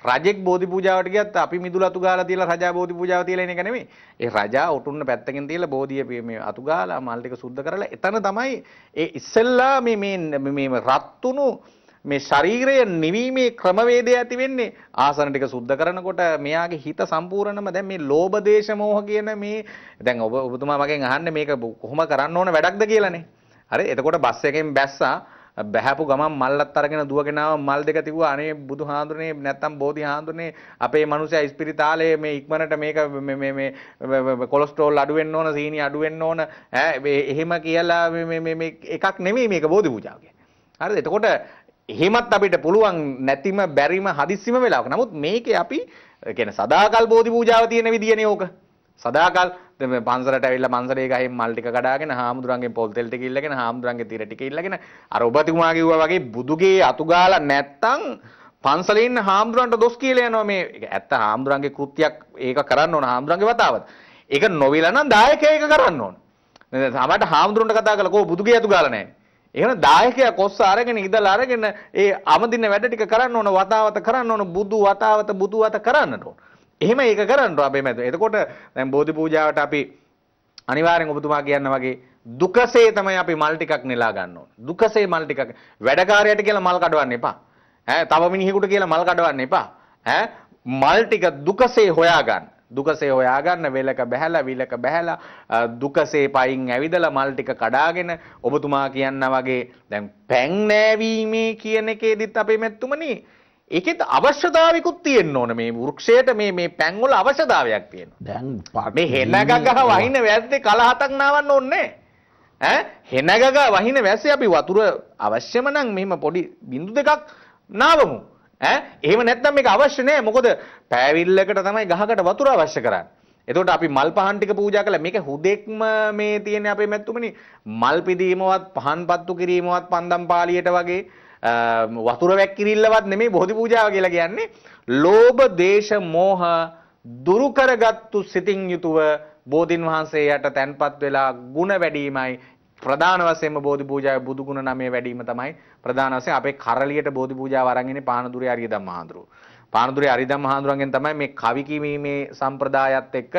Speaker 1: රජෙක් බෝධි පූජාවට ගියත් අපි මිදුල අතු ගාලා තියලා රජා බෝධි පූජාව තියලා එන එක නෙමෙයි. ඒ රජා ඔටුන්න පැත්තකින් තියලා බෝධිය මේ අතු ගාලා මල් ටික සුද්ධ කරලා එතන තමයි ඒ ඉස්සෙල්ලා මේ මේ මේ රත්තුණු මේ ශරීරය නිවීමේ ක්‍රමවේදය ඇති වෙන්නේ ආසන ටික සුද්ධ කරනකොට මෙයාගේ හිත සම්පූර්ණම දැන් මේ ලෝභ දේශ මෝහ කියන මේ දැන් ඔබ ඔබතුමා මගෙන් අහන්නේ මේක කොහොම කරන්න ඕන වැඩක්ද කියලානේ. හරි එතකොට බස් එකෙන් බැස්සා බැහැපු ගමන් මල්ලත් අරගෙන දුවගෙන ආව මල් දෙක තිබුවා අනේ බුදුහාඳුනේ නැත්තම් බෝධිහාඳුනේ අපේ මිනිස්සයා ඉස්පිරිතාලේ මේ ඉක්මනට මේක මේ මේ මේ කොලෙස්ටරෝල් අඩු වෙන්න ඕන සීනි අඩු වෙන්න ඕන ඈ එහෙම කියලා මේ මේ මේ එකක් නෙමෙයි මේක බෝධි පූජාව කියන්නේ හරිද එතකොට එහෙමත් අපිට පුළුවන් නැතිම බැරිම හදිස්සිම වෙලාවක. නමුත් මේකේ අපි කියන්නේ සදාකල් බෝධි පූජාව තියෙන විදියනේ ඕක. සදාකල් පන්සලට ඇවිල්ලා පන්සලේ ගහින් මල් ටික කඩාගෙන හාමුදුරන්ගේ පොල් තෙල් ටික ඉල්ලගෙන හාමුදුරන්ගේ තීර ටික ඉල්ලගෙන අර ඔබතුමා කිව්වා වගේ බුදුගේ අතු ගාලා නැත්තම් පන්සලේ ඉන්න හාමුදුරන්ට දොස් කියලා යනවා මේ ඇත්ත හාමුදුරන්ගේ කෘත්‍යයක් ඒක කරන්න ඕන හාමුදුරන්ගේ වතාවත්. ඒක නොවිලා නම් දායකයා ඒක කරන්න ඕන. සමහරට හාමුදුරන්ට කතා කළා කෝ බුදුගේ අතු ගාලා නැහැ. එහෙනම් දායකයා කොස්ස අරගෙන ඉඳලා අරගෙන ඒ අමදින වැඩ ටික කරන්න ඕන වතාවත කරන්න ඕන බුදු වතාවත බුදු වත කරන්නට ඕන. එහෙම ඒක කරන්න අපේ මැද. එතකොට දැන් බෝධි පූජාවට අපි අනිවාර්යෙන් ඔබතුමා කියන්න වගේ දුකසේ තමයි අපි මල් ටිකක් නෙලා ගන්න ඕන. දුකසේ මල් ටිකක් වැඩකාරයට කියලා මල් කඩවන්න එපා. ඈ තව මිනිහෙකුට කියලා මල් කඩවන්න එපා. ඈ මල් ටික දුකසේ හොයා ගන්න. දුකසේ හොයාගන්න වෙලක බැහැලා විලක බැහැලා දුකසේ පයින් ඇවිදලා මල් ටික කඩාගෙන ඔබතුමා කියනා වගේ දැන් පැන් නෑවීමේ කියන එකේදිත් අපේ මැත්තුමනේ ඒකෙත් අවශ්‍යතාවයකුත් තියෙන්න ඕන මේ වෘක්ෂයට මේ මේ පැන් වල අවශ්‍යතාවයක් තියෙනවා දැන් මේ හෙනගගහ වහින වැද්දේ කල හතක් නාවන්න ඕනේ ඈ හෙනගගහ වහින වැස්සේ අපි වතුර අවශ්‍යම නම් මෙහෙම පොඩි බින්දු දෙකක් නාවමු ඈ එහෙම නැත්නම් මේක අවශ්‍ය නෑ මොකද පෑවිල්ලකට තමයි ගහකට වතුර අවශ්‍ය කරන්නේ. එතකොට අපි මල් පහන් ටික පූජා කළා මේක හුදෙක්ම මේ තියෙන අපේ මැත්තුමනේ මල් පිදීමවත් පහන් පත්තු කිරීමවත් පන්දම් පාලියට වගේ වතුර වැක්කිරිල්ලවත් නෙමෙයි බෝධි පූජාව කියලා කියන්නේ ලෝභ දේශ මෝහ දුරු කරගත්තු සිතින් යුතුව බෝධින් වහන්සේ යට තැන්පත් වෙලා ಗುಣ වැඩිමයි ප්‍රධාන වශයෙන්ම බෝධි පූජාවේ බුදු ගුණ නමේ වැඩිම තමයි ප්‍රධාන වශයෙන් අපේ කරලියට බෝධි පූජාව අරන් ඉන්නේ පානදුරේ අරියදම් මහඳුරු. පානදුරේ අරියදම් මහඳුරන්ගෙන් තමයි මේ කවි කිමීමේ සම්ප්‍රදායත් එක්ක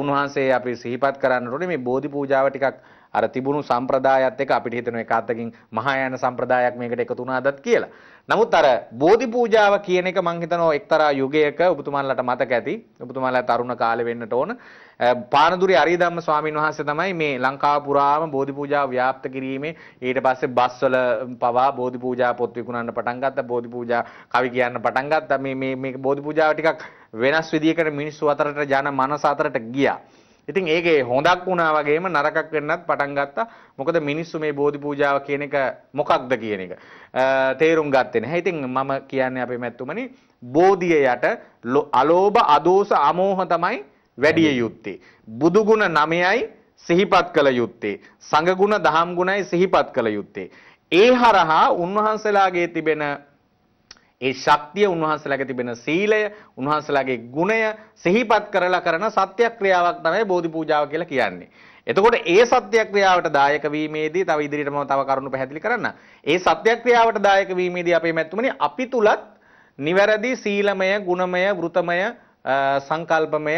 Speaker 1: උන්වහන්සේ අපි සිහිපත් කරන්න ඕනේ මේ බෝධි පූජාව ටිකක් අර තිබුණු සම්ප්‍රදායත් එක්ක අපිට හිතෙන එක අතකින් මහායාන සම්ප්‍රදායක් මේකට එකතු වුණාදත් කියලා. නමුත් අර බෝධි පූජාව කියන එක මං හිතනවා එක්තරා යුගයක ඔබතුමාලට මතක ඇති. ඔබතුමාලා තරුණ කාලේ වෙන්නට ඕන. පානදුරේ අරියදම්ම ස්වාමීන් වහන්සේ තමයි මේ ලංකාව පුරාම බෝධි පූජාව ව්‍යාප්ත කිරීමේ ඊට පස්සේ බස්වල පවා බෝධි පූජා පොත් විකුණන්න පටන් ගත්තා බෝධි පූජා කවි කියන්න පටන් ගත්තා මේ මේ මේ බෝධි පූජාව ටිකක් වෙනස් විදියකට මිනිස්සු අතරට ජන මනස අතරට ගියා ඉතින් ඒකේ හොඳක් වුණා වගේම නරකක් වෙන්නත් පටන් ගත්තා. මොකද මිනිස්සු මේ බෝධි පූජාව කියන එක මොකක්ද කියන එක තේරුම් ගත්තේ නැහැ. ඉතින් මම කියන්නේ අපේ මැතිතුමනි බෝධිය යට අලෝභ අදෝස අමෝහ තමයි වැඩිය යුත්තේ. බුදුගුණ 9යි සිහිපත් කළ යුත්තේ. සංඝ ගුණ දහම් ගුණයි සිහිපත් කළ යුත්තේ. ඒ හරහා උන්වහන්සේලාගේ තිබෙන ඒ ශක්තිය උන්වහන්සේලාගේ තිබෙන සීලය, උන්වහන්සේලාගේ ගුණය සිහිපත් කරලා කරන සත්‍යක්‍රියාවක් තමයි බෝධි පූජාව කියලා කියන්නේ. එතකොට ඒ සත්‍යක්‍රියාවට දායක වීමේදී තව ඉදිරියටම තව කරුණු පැහැදිලි කරන්න. ඒ සත්‍යක්‍රියාවට දායක වීමේදී අපේ මැතිතුමනි අපි තුලත් නිවැරදි සීලමය, ගුණමය, වෘතමය, සංකල්පමය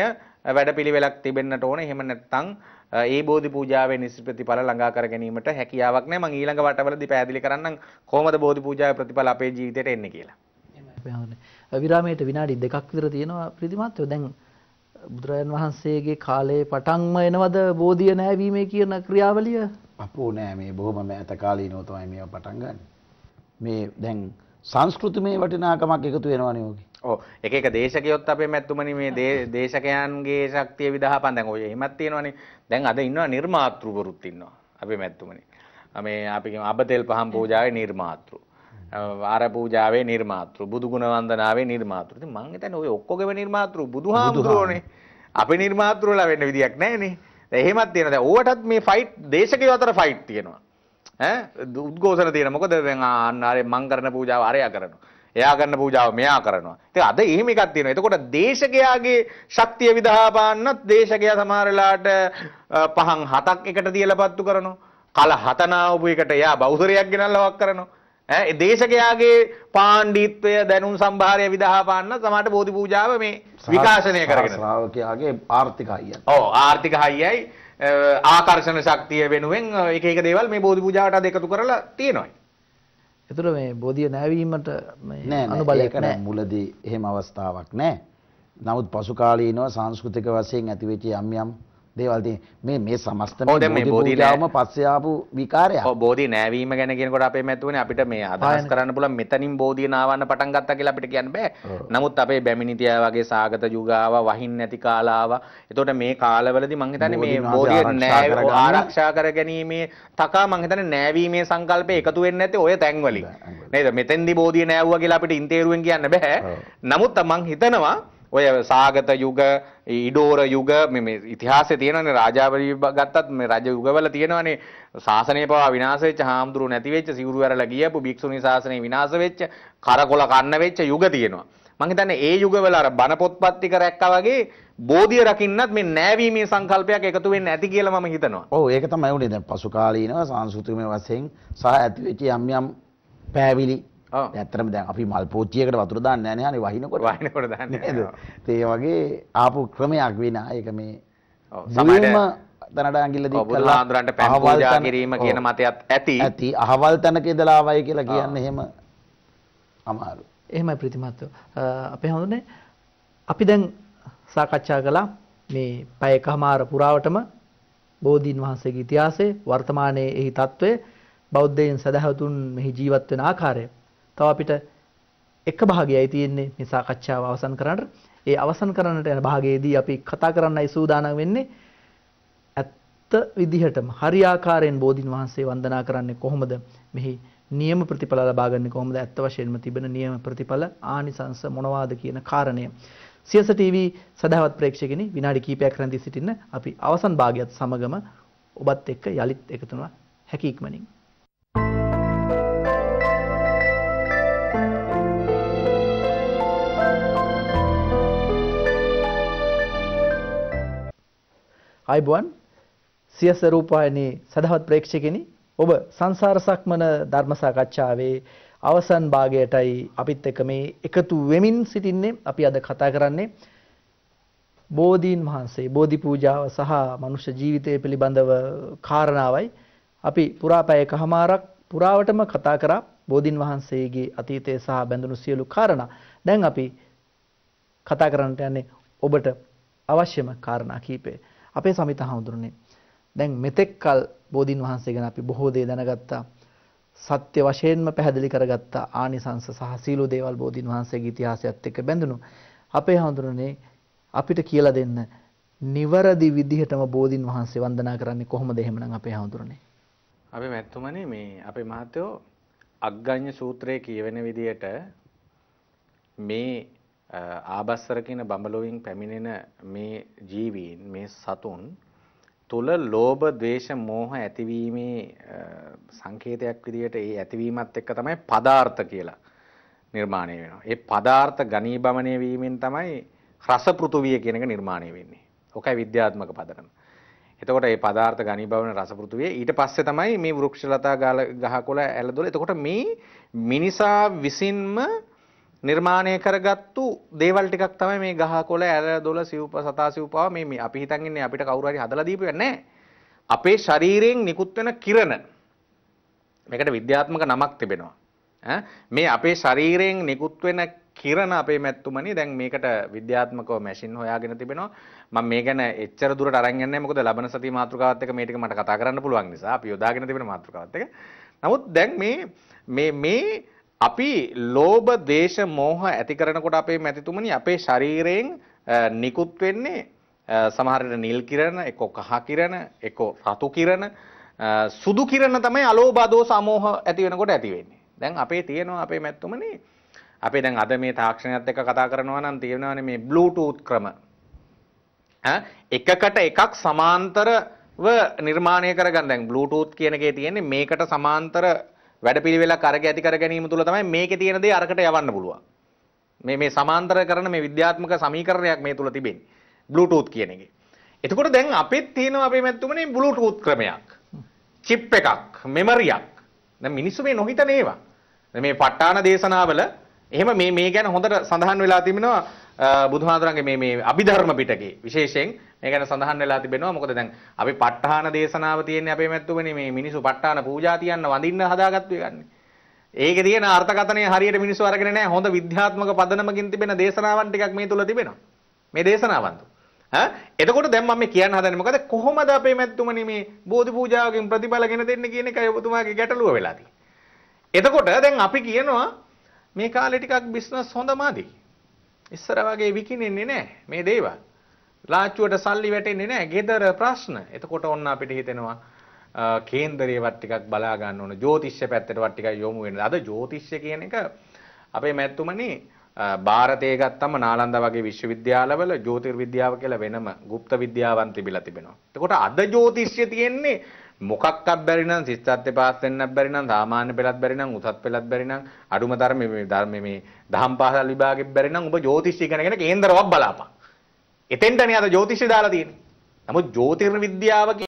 Speaker 1: වැඩපිළිවෙලක් තිබෙන්නට ඕන. එහෙම නැත්නම් ඒ බෝධි පූජාවේ නිසි ප්‍රතිඵල ළඟා කර ගැනීමට හැකියාවක් නැහැ. මම ඊළඟ වටවලදී පැහැදිලි කරන්නම් කොහොමද බෝධි පූජාවේ ප්‍රතිඵල අපේ ජීවිතයට එන්නේ කියලා.
Speaker 3: අපේ හඳුනේ විරාමයට විනාඩි දෙකක් විතර තියෙනවා ප්‍රතිමාත්‍යෝ දැන් බුදුරජාන් වහන්සේගේ කාලේ පටන්ම එනවද බෝධිය නෑවීමේ කියන ක්‍රියාවලිය
Speaker 2: අපෝ නෑ මේ බොහොම මෑත කාලීනව තමයි මේව පටන් ගන්න මේ දැන් සංස්කෘතිමය වටිනාකමක් එකතු වෙනවනේ ඕකේ
Speaker 1: ඕ එක එක දේශකයොත් අපේ මැත්තුමනි මේ දේශකයන්ගේ ශක්තිය විදහාපන් දැන් ඔය එහෙමත් තියෙනවනේ දැන් අද ඉන්නවා නිර්මාතෘවරුත් ඉන්නවා අපේ මැත්තුමනි මේ අපි අබතෙල් පහන් පූජාවේ නිර්මාතෘ ආර පූජාවේ නිර්මාතෘ බුදු ගුණ වන්දනාවේ නිර්මාතෘ. ඉතින් මං හිතන්නේ ඔය ඔක්කොගේම නිර්මාතෘ බුදුහාමුදුරුවනේ. අපේ නිර්මාතෘ වල වෙන්න විදියක් නැහැනේ. දැන් එහෙමත් තියෙනවා. දැන් ඕවටත් මේ ෆයිට් දේශකයෝ අතර ෆයිට් තියෙනවා. ඈ උද්ඝෝෂණ තියෙනවා. මොකද දැන් අන්න ආරේ මං කරන පූජාව ආරයා කරනවා. එයා කරන පූජාව මෙයා කරනවා. ඉතින් අද එහෙම එකක් තියෙනවා. එතකොට දේශකයාගේ ශක්තිය විදහා පාන්නත් දේශකයා සමහර වෙලාවට පහන් හතක් එකට තියලා පත්තු කරනවා. කල හත නාවපු එකට එයා බෞද්ධරයක් ගෙනල්ලා වක් කරනවා. ඈ දේශකයාගේ පාණ්ඩිත්වය දැනුම් සම්භාරය විදහා පාන්න සමහරට බෝධි පූජාව මේ විකාශනය කරගෙන ශ්‍රාවකයාගේ ආර්ථික හයිය. ඔව් ආර්ථික හයියයි ආකර්ෂණ ශක්තිය වෙනුවෙන් එක එක දේවල් මේ බෝධි පූජාවට අද එකතු කරලා තියෙනවා.
Speaker 3: ඒතර මේ බෝධිය නැවීමට මේ අනුබලයක් නැහැ.
Speaker 2: මුලදී එහෙම අවස්ථාවක් නැහැ. නමුත් පසු කාලීනව සංස්කෘතික වශයෙන් ඇතිවෙච්ච යම් යම් දේවල් මේ මේ සමස්ත මේ බෝධි නෑම
Speaker 1: පස්සේ ආපු විකාරයක්. ඔව් බෝධි නෑවීම ගැන කියනකොට අපේ මැතුවනේ අපිට මේ අදහස් කරන්න පුළුවන් මෙතනින් බෝධිය නාවන්න පටන් ගත්තා කියලා අපිට කියන්න බෑ. නමුත් අපේ බැමිණිතිය වගේ සාගත යුගාව වහින් නැති කාලාව. එතකොට මේ කාලවලදී මං හිතන්නේ මේ බෝධිය නෑව ආරක්ෂා කරගැනීමේ තකා මං හිතන්නේ නෑවීමේ සංකල්පය එකතු වෙන්නේ නැත්තේ ඔය තැන් වලින්. නේද? මෙතෙන්දී බෝධිය නෑවුවා කියලා අපිට ඉන්තේරුවෙන් කියන්න බෑ. නමුත් මං හිතනවා ඔය සාගත යුග ඉඩෝර යුග මේ ඉතිහාසයේ තියෙනනේ රාජාවරි ගත්තත් මේ රජ යුගවල තියෙනවනේ ශාසනය පවා විනාශ වෙච්ච හාමුදුරු නැති වෙච්ච සිවුරු ඇරලා ගියපු භික්ෂුණී ශාසනය විනාශ වෙච්ච කරකොල කන්න වෙච්ච යුග තියෙනවා මං හිතන්නේ ඒ යුගවල අර බණ පොත්පත් ටික රැක්කා වගේ බෝධිය රකින්නත් මේ නෑවීමේ සංකල්පයක් එකතු වෙන්නේ නැති කියලා මම හිතනවා.
Speaker 2: ඔව් ඒක තමයි උනේ දැන් පසු කාලීනව සංස්කෘතිකමය වශයෙන් සහ ඇති වෙච්ච යම් යම් පෑවිලි ඇත්තරම දැන් අපි මල් පෝච්චියකට වතුර දාන්න නෑ හනේ වහිනකොට වහිනකොට දාන්න නේද ඒ වගේ ආපු ක්‍රමයක් වෙන ඒක මේ සමහරම දනට ඇඟිල්ල දික් කරලා ආන්දරන්ට පැන් පූජා කිරීම කියන මතයත් ඇති ඇති අහවල් තැනක ඉඳලා ආවයි කියලා කියන්නේ එහෙම අමාරු
Speaker 3: එහෙමයි ප්‍රතිමත්ව අපේ හඳුනේ අපි දැන් සාකච්ඡා කළා මේ පැයකමාර පුරාවටම බෝධීන් වහන්සේගේ ඉතිහාසය වර්තමානයේ එහි තත්ත්වය බෞද්ධයන් සදහතුන් මෙහි ජීවත් වෙන ආකාරය තව අපිට එක භාගයයි තියෙන්නේ මේ සාකච්ඡාව අවසන් කරන්නට ඒ අවසන් කරන්නට යන භාගයේදී අපි කතා කරන්නයි සූදානම් වෙන්නේ ඇත්ත විදිහටම හරියාකාරයෙන් බෝධින් වහන්සේ වන්දනා කරන්නේ කොහොමද මෙහි නියම ප්‍රතිඵල ලබා ගන්න කොහොමද ඇත්ත වශයෙන්ම තිබෙන නියම ප්‍රතිඵල ආනිසංස මොනවාද කියන කාරණය සියස ටීවී සදාවත් ප්‍රේක්ෂකෙනි විනාඩි කීපයක් රැඳී සිටින්න අපි අවසන් භාගයත් සමගම ඔබත් එක්ක යලිත් එකතුනවා හැකි ඉක්මනින් අයිබුවන් සියස රූපවාහිනී සදහවත් ප්‍රේක්ෂකෙනි ඔබ සංසාර සක්මන ධර්ම සාකච්ඡාවේ අවසන් භාගයටයි අපිත් එක්ක මේ එකතු වෙමින් සිටින්නේ අපි අද කතා කරන්නේ බෝධීන් වහන්සේ බෝධි පූජාව සහ මනුෂ්‍ය ජීවිතය පිළිබඳව කාරණාවයි අපි පුරාපෑයකමාරක් පුරාවටම කතා කරා බෝධීන් වහන්සේගේ අතීතය සහ බැඳුණු සියලු කාරණා දැන් අපි කතා කරන්නට යන්නේ ඔබට අවශ්‍යම කාරණා කීපේ අපේ සමිත හඳුරන්නේ. දැන් මෙතෙක්කල් බෝධීන් වහන්සේ ගැන අපි බොහෝ දේ දැනගත්තා. සත්‍ය වශයෙන්ම පැහැදිලි කරගත්ත ආනිසංස සහ සීලෝ දේවල් බෝධීන් වහන්සේගේ ඉතිහාසයත් එක්ක බැඳුණු අපේ හඳුරන්නේ අපිට කියලා දෙන්න නිවැරදි විදිහටම බෝධීන් වහන්සේ වන්දනා කරන්නේ කොහොමද එහෙමනම් අපේ හඳුරන්නේ
Speaker 1: අපේ මැත්තුමනේ මේ අපේ මහත්යෝ අග්ගඤ්ඤ සූත්‍රයේ කියවෙන විදිහට මේ ආබස්සර කියන බඹලොවින් පැමිණෙන මේ ජීවීන් මේ සතුන් තුල ලෝභ, ద్వේෂ, මෝහ ඇතිවීමේ සංකේතයක් විදිහට ඒ ඇතිවීමත් එක්ක තමයි පදාර්ථ කියලා නිර්මාණය වෙනවා. ඒ පදාර්ථ ඝනීභවණය වීමෙන් තමයි රස පෘථුවිය කියන එක නිර්මාණය වෙන්නේ. ඔකයි විද්‍යාත්මක පදනම. එතකොට මේ පදාර්ථ ඝනීභවන රස පෘථුවිය ඊට පස්සේ තමයි මේ වෘක්ෂ ලතා ගහකොළ ඇලදොල. එතකොට මේ මිනිසා විසින්ම නිර්මාණය කරගත්තු දේවල් ටිකක් තමයි මේ ගහකොළ ඇර දොළ සිව්ප සතා සිව්පාව මේ මේ අපි හිතන් ඉන්නේ අපිට කවුරු හරි හදලා දීපු නෑ අපේ ශරීරයෙන් නිකුත් වෙන කිරණ මේකට විද්‍යාත්මක නමක් තිබෙනවා ඈ මේ අපේ ශරීරයෙන් නිකුත් වෙන කිරණ අපේ මැත්තුමනි දැන් මේකට විද්‍යාත්මකව මැෂින් හොයාගෙන තිබෙනවා මම මේ ගැන එච්චර දුරට අරන් යන්නේ නැහැ මොකද ලබන සතිය මාතෘකාවත් එක්ක මේ ටික මට කතා කරන්න පුළුවන් නිසා අපි යොදාගෙන තිබෙන මාතෘකාවත් එක්ක නමුත් දැන් මේ මේ මේ අපි ලෝභ දේශ මෝහ ඇති කරනකොට අපේ මැතිතුමනි අපේ ශරීරයෙන් නිකුත් වෙන්නේ සමහර විට නිල් කිරණ එක්ක කහ කිරණ එක්ක රතු කිරණ සුදු කිරණ තමයි අලෝභ දෝස අමෝහ ඇති වෙනකොට ඇති වෙන්නේ. දැන් අපේ තියෙනවා අපේ මැතිතුමනි අපේ දැන් අද මේ තාක්ෂණයත් එක්ක කතා කරනවා නම් තියෙනවානේ මේ බ්ලූටූත් ක්‍රම. එකකට එකක් සමාන්තරව නිර්මාණය කරගන්න දැන් බ්ලූටූත් කියන එකේ තියෙන්නේ මේකට සමාන්තර වැඩපිළිවෙලක් අරක ඇති කර ගැනීම තුල තමයි මේකේ තියෙන දේ අරකට යවන්න පුළුවන්. මේ මේ සමාන්තර කරන මේ විද්‍යාත්මක සමීකරණයක් මේ තුල තිබෙන්නේ. Bluetooth කියන එකේ. එතකොට දැන් අපිත් තියෙනවා අපේ මැත්තුමනේ Bluetooth ක්‍රමයක්. chip එකක්, මෙමරියක්. දැන් මිනිස්සු මේ නොහිතන ඒවා. මේ පට්ටාන දේශනාවල එහෙම මේ මේ ගැන හොඳට සඳහන් වෙලා තිබෙනවා බුදුහාඳුරන්ගේ මේ මේ අභිධර්ම පිටකේ විශේෂයෙන් මේ ගැන සඳහන් වෙලා තිබෙනවා. මොකද දැන් අපි ප ဋ ාහන දේශනාව තියෙන්නේ අපේ මැත්තුමනේ මේ මිනිස්සු ප ဋ ාහන පූජා තියන්න වඳින්න හදාගත්තු එකන්නේ. ඒකේ තියෙන අර්ථකථනය හරියට මිනිස්සු අරගෙන නැහැ. හොඳ විද්‍යාත්මක පදනමකින් තිබෙන දේශනාවන් ටිකක් මේ තුල තිබෙනවා. මේ දේශනාවන් තුල. ඈ එතකොට දැන් මම මේ කියන්න හදන්නේ මොකද කොහොමද අපේ මැත්තුමනේ මේ බෝධි පූජාවකින් ප්‍රතිඵලගෙන දෙන්නේ කියන එකයි ඔබතුමාගේ ගැටලුව වෙලා තියෙන්නේ. එතකොට දැන් අපි කියනවා මේ කාලේ ටිකක් බිස්නස් හොඳ මාදී. ඉස්සර වගේ විකිණෙන්නේ නැහැ මේ දේවල්. ලාච්චුවට සල්ලි වැටෙන්නේ නැහැ. gedara ප්‍රශ්න. එතකොට ඔන්න අපිට හිතෙනවා කේන්දරයවත් ටිකක් බලා ගන්න ඕන. ජ්‍යොතිෂ්‍ය පැත්තටවත් ටිකක් යොමු වෙන්න. අද ජ්‍යොතිෂ්‍ය කියන එක අපේ මැතිතුමනේ ಭಾರತයේ ගත්තම නාලන්දා වගේ විශ්වවිද්‍යාලවල ජ්‍යොතිර්විද්‍යාව කියලා වෙනම গুপ্ত විද්‍යාවන් තිබිලා තිබෙනවා. එතකොට අද ජ්‍යොතිෂ්‍ය තියෙන්නේ මොකක්වත් බැරි නම් සිස්සත් පාස් වෙන්නත් බැරි නම් සාමාන්‍ය පෙළත් බැරි නම් උසස් පෙළත් බැරි නම් අඩුම තරමේ මේ ධර්ම මේ දහම් පාසල් විභාගෙත් බැරි නම් ඔබ ජ්‍යොතිෂය ඉගෙනගෙන කේන්දරවක් බලාපන්. එතෙන්ටනේ අර ජ්‍යොතිෂය දාලා තියෙන්නේ. නමුත් ජ්‍යොතිර්විද්‍යාව